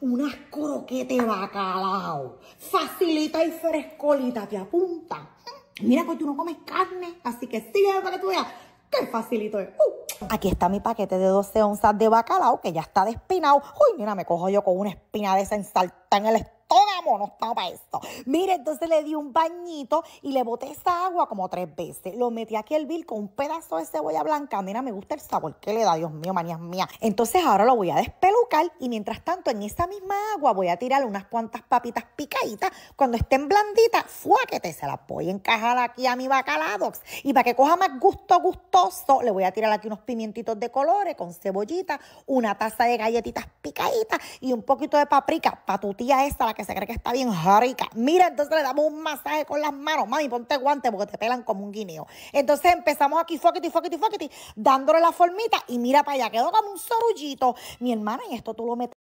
unas croquetes de bacalao. Facilita y frescolita, te apunta. Mira que tú no comes carne, así que sígueme para que tú veas qué facilito es. Uh. Aquí está mi paquete de 12 onzas de bacalao que ya está despinado. Uy, mira, me cojo yo con una espina de esa en el toda mono estaba para esto. Mire, entonces le di un bañito y le boté esa agua como tres veces. Lo metí aquí el vil con un pedazo de cebolla blanca. Mira, me gusta el sabor que le da, Dios mío, manías mía. Entonces ahora lo voy a despelucar y mientras tanto en esa misma agua voy a tirar unas cuantas papitas picaditas. Cuando estén blanditas, fuáquete, se las voy a encajar aquí a mi bacaladox. Y para que coja más gusto gustoso, le voy a tirar aquí unos pimientitos de colores con cebollita, una taza de galletitas picaditas y un poquito de paprika para tu tía esa la que que se cree que está bien rica. Mira, entonces le damos un masaje con las manos. Mami, ponte guante porque te pelan como un guineo. Entonces empezamos aquí, foquiti, foquiti, foquiti, dándole la formita y mira para allá. Quedó como un sorullito. Mi hermana, y esto tú lo metes